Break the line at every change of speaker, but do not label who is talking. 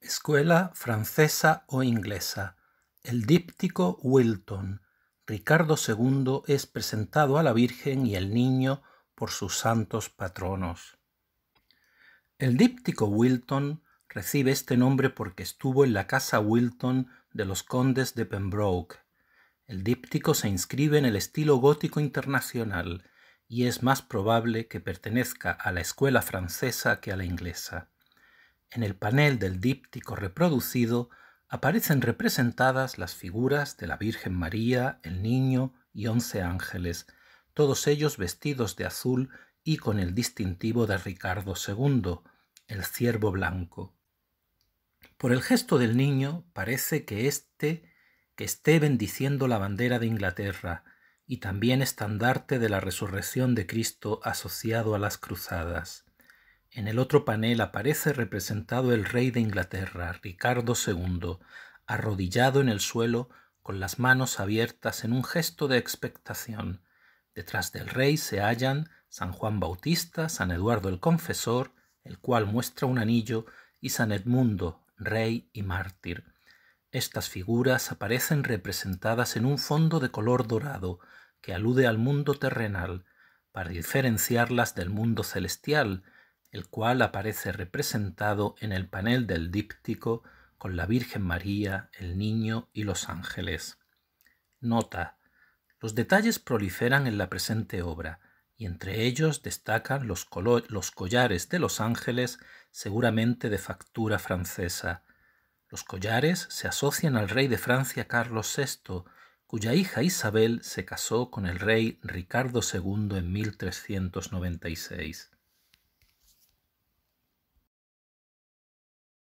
Escuela francesa o inglesa. El díptico Wilton. Ricardo II es presentado a la Virgen y el Niño por sus santos patronos. El díptico Wilton recibe este nombre porque estuvo en la casa Wilton de los condes de Pembroke. El díptico se inscribe en el estilo gótico internacional y es más probable que pertenezca a la escuela francesa que a la inglesa. En el panel del díptico reproducido aparecen representadas las figuras de la Virgen María, el Niño y once ángeles, todos ellos vestidos de azul y con el distintivo de Ricardo II, el ciervo blanco. Por el gesto del niño parece que éste que esté bendiciendo la bandera de Inglaterra y también estandarte de la resurrección de Cristo asociado a las cruzadas. En el otro panel aparece representado el rey de Inglaterra, Ricardo II, arrodillado en el suelo con las manos abiertas en un gesto de expectación. Detrás del rey se hallan San Juan Bautista, San Eduardo el Confesor, el cual muestra un anillo, y San Edmundo, rey y mártir. Estas figuras aparecen representadas en un fondo de color dorado, que alude al mundo terrenal, para diferenciarlas del mundo celestial, el cual aparece representado en el panel del díptico con la Virgen María, el Niño y los ángeles. Nota. Los detalles proliferan en la presente obra, y entre ellos destacan los, collares de los ángeles, seguramente de factura francesa. Los collares se asocian al rey de Francia Carlos VI, cuya hija Isabel se casó con el rey Ricardo II en 1396.